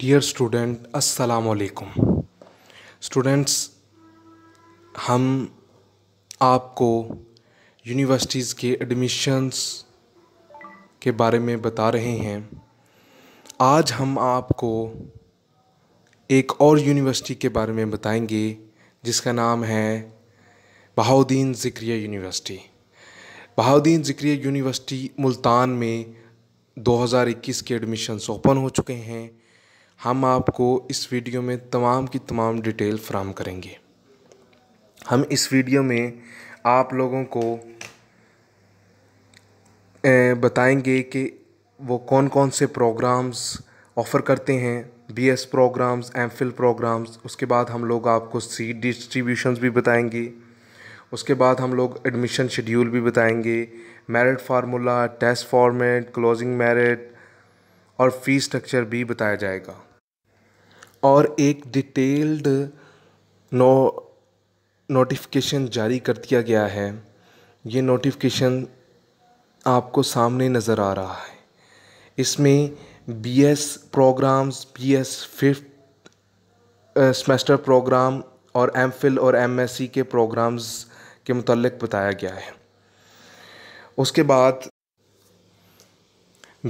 Dear student असलकुम students हम आपको यूनिवर्सिटीज़ के एडमिशन्स के बारे में बता रहे हैं आज हम आपको एक और यूनिवर्सिटी के बारे में बताएंगे जिसका नाम है बहाउद्दीन ज़िक्रिया यूनिवर्सिटी बहाउद्दीन ज़िक्रिया यूनिवर्सिटी मुल्तान में 2021 के एडमिशन्स ओपन हो चुके हैं हम आपको इस वीडियो में तमाम की तमाम डिटेल फ्राहम करेंगे हम इस वीडियो में आप लोगों को बताएंगे कि वो कौन कौन से प्रोग्राम्स ऑफ़र करते हैं B S programmes M Phil programmes उसके बाद हम लोग आपको सीट डिस्ट्रीब्यूशन भी बताएंगे उसके बाद हम लोग एडमिशन शेड्यूल भी बताएंगे merit formula test format closing merit और फ़ी स्ट्रक्चर भी बताया जाएगा और एक डिटेल्ड नो नोटिफिकेशन जारी कर दिया गया है ये नोटिफिकेशन आपको सामने नज़र आ रहा है इसमें B S programmes B S fifth semester programme और एम फिल और एम एस सी के प्रोग्राम्स के मतलब बताया गया है उसके बाद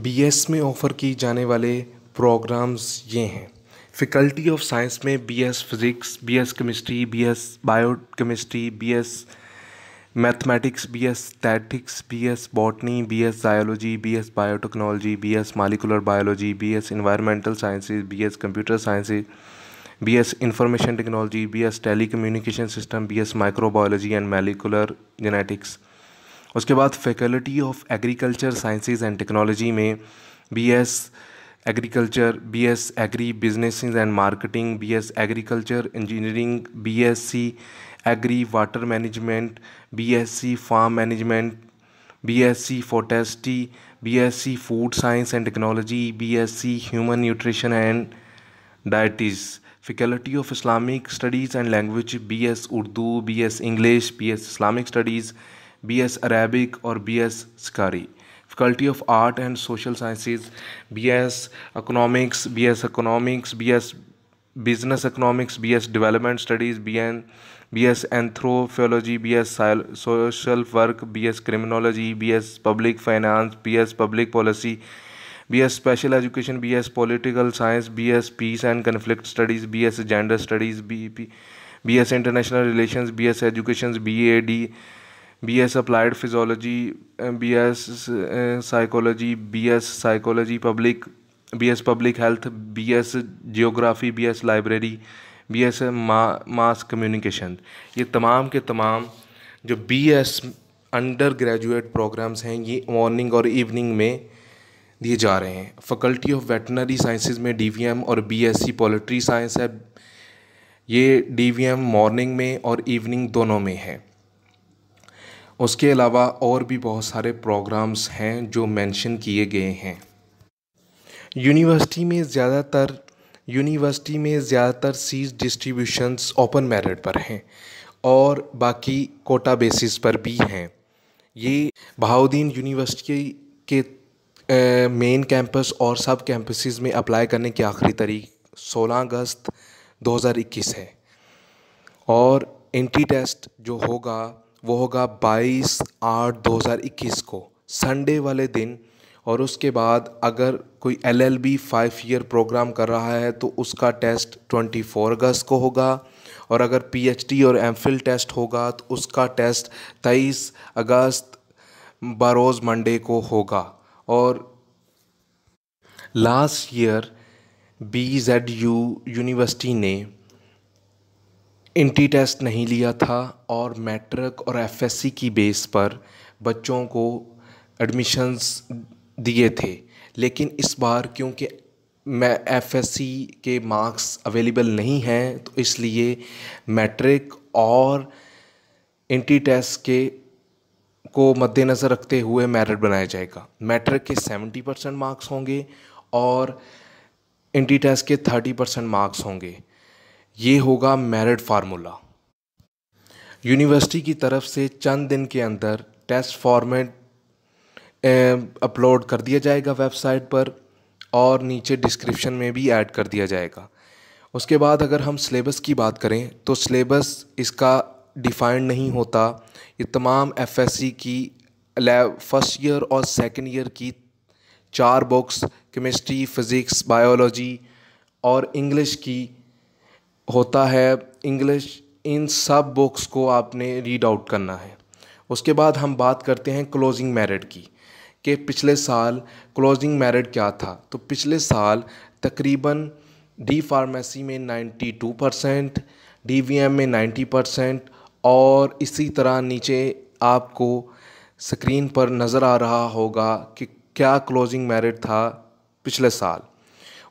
बी एस में ऑफ़र की जाने वाले प्रोग्राम्स ये हैं फैकल्टी ऑफ साइंस में B S physics B S chemistry B S biochemistry B S mathematics B S statistics B S botany B S zoology B S biotechnology B S molecular biology B S environmental sciences B S computer sciences B S information technology B S telecommunication system B S microbiology and molecular genetics उसके बाद faculty of agriculture sciences and technology में B S agriculture bs agri businesses and marketing bs agriculture engineering bsc agri water management bsc farm management BSc Forestry, BSc Food Science and Technology, BSc Human Nutrition and Dietetics, Faculty of Islamic Studies and Language, BS Urdu, BS English, BS Islamic Studies, BS Arabic or BS skari Faculty of Art and Social Sciences, BS Economics, BS Economics, BS Business Economics, BS Development Studies, BN, BS Anthropology, BS Social Work, BS Criminology, BS Public Finance, BS Public Policy, BS Special Education, BS Political Science, BS Peace and Conflict Studies, BS Gender Studies, BP, BS International Relations, BS Education, BAD. B S applied physiology B S psychology B S psychology public B S public health B S geography B S library B S mass communication ये तमाम के तमाम जो B S undergraduate programmes हैं ये morning और evening में दिए जा रहे हैं फैकल्टी ऑफ वेटनरी साइंसेज में डी वी एम और B S C poultry science है ये डी वी एम मॉर्निंग में और इवनिंग दोनों में है उसके अलावा और भी बहुत सारे प्रोग्राम्स हैं जो मेंशन किए गए हैं यूनिवर्सिटी में ज़्यादातर यूनिवर्सिटी में ज़्यादातर सीज डिस्ट्रीब्यूशंस ओपन मेरिट पर हैं और बाकी कोटा बेसिस पर भी हैं ये बहाउद्दीन यूनिवर्सिटी के मेन कैंपस और सब कैंपसेस में अप्लाई करने की आखिरी तारीख 16 अगस्त 2021 है और एंटी टेस्ट जो होगा वो होगा 22 आठ 2021 को संडे वाले दिन और उसके बाद अगर कोई L L B five year programme कर रहा है तो उसका टेस्ट 24 अगस्त को होगा और अगर डी और फिल टेस्ट होगा तो उसका टेस्ट 23 अगस्त बरोज़ मंडे को होगा और last year B Z U university ने इंटी टेस्ट नहीं लिया था और मैट्रिक और एफएससी की बेस पर बच्चों को एडमिशन्स दिए थे लेकिन इस बार क्योंकि मैं एफएससी के मार्क्स अवेलेबल नहीं हैं तो इसलिए मैट्रिक और इंटी टेस्ट के को मद्देनज़र रखते हुए मेरिट बनाया जाएगा मैट्रिक के सेवेंटी परसेंट मार्क्स होंगे और इंटी टेस्ट के थर्टी परसेंट मार्क्स होंगे ये होगा मेरिट फार्मूला यूनिवर्सिटी की तरफ से चंद दिन के अंदर टेस्ट फॉर्मेट अपलोड कर दिया जाएगा वेबसाइट पर और नीचे डिस्क्रिप्शन में भी ऐड कर दिया जाएगा उसके बाद अगर हम सिलेबस की बात करें तो सिलेबस इसका डिफाइंड नहीं होता ये तमाम एफएससी की फर्स्ट ईयर और सेकंड ईयर की चार बुक्स केमिस्ट्री फिज़िक्स बायोलॉजी और इंग्लिश की होता है इंग्लिश इन सब बुक्स को आपने रीड आउट करना है उसके बाद हम बात करते हैं क्लोजिंग मेरिट की कि पिछले साल क्लोजिंग मेरिट क्या था तो पिछले साल तकरीबन डी फार्मेसी में 92 परसेंट डी वी एम में 90 परसेंट और इसी तरह नीचे आपको स्क्रीन पर नज़र आ रहा होगा कि क्या क्लोजिंग मेरिट था पिछले साल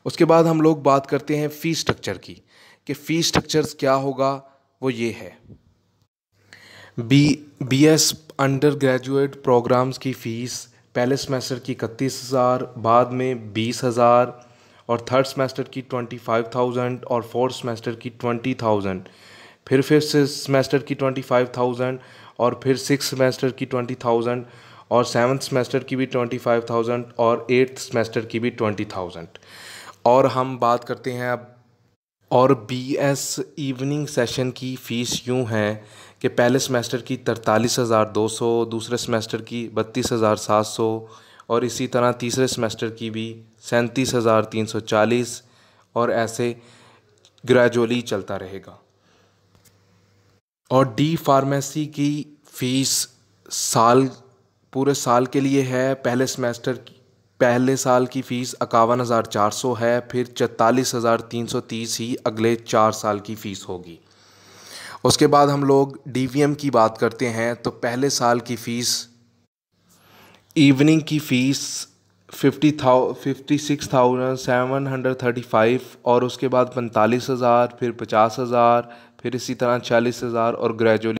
उसके बाद हम लोग बात करते हैं फ़ी स्ट्रक्चर की कि फ़ी स्ट्रक्चर्स क्या होगा वो ये है B B S undergraduate programmes की फ़ीस पहले सेमेस्टर की इकतीस हज़ार बाद में बीस हज़ार और थर्ड सेमेस्टर की ट्वेंटी फाइव थाउजेंड और फोर्थ सेमेस्टर की ट्वेंटी थाउजेंड फिर फिफ्थ सेमेस्टर की ट्वेंटी फाइव थाउजेंड और फिर सिक्स सेमेस्टर की ट्वेंटी थाउजेंड और सेवन्थ सेमेस्टर की भी ट्वेंटी फाइव थाउजेंड और एट्थ सेमेस्टर की भी ट्वेंटी थाउजेंड और हम बात करते हैं अब और बी एस इवनिंग सेशन की फ़ीस यूँ है कि पहले सेमेस्टर की तरतालीस हज़ार दो सौ दूसरे सेमेस्टर की बत्तीस हज़ार सात सौ और इसी तरह तीसरे सेमेस्टर की भी सैंतीस हज़ार तीन सौ चालीस और ऐसे ग्रेजुअली चलता रहेगा और डी फार्मेसी की फ़ीस साल पूरे साल के लिए है पहले सेमेस्टर पहले साल की फ़ीस इक्यावन हज़ार चार सौ है फिर चौतालीस हज़ार तीन सौ तीस ही अगले चार साल की फ़ीस होगी उसके बाद हम लोग डीवीएम की बात करते हैं तो पहले साल की फ़ीस इवनिंग की फ़ीस फिफ्टी थाउ fifty six thousand seven hundred thirty five और उसके बाद पैंतालीस हज़ार फिर पचास हज़ार फिर इसी तरह चालीस हज़ार और ग्रेजुअली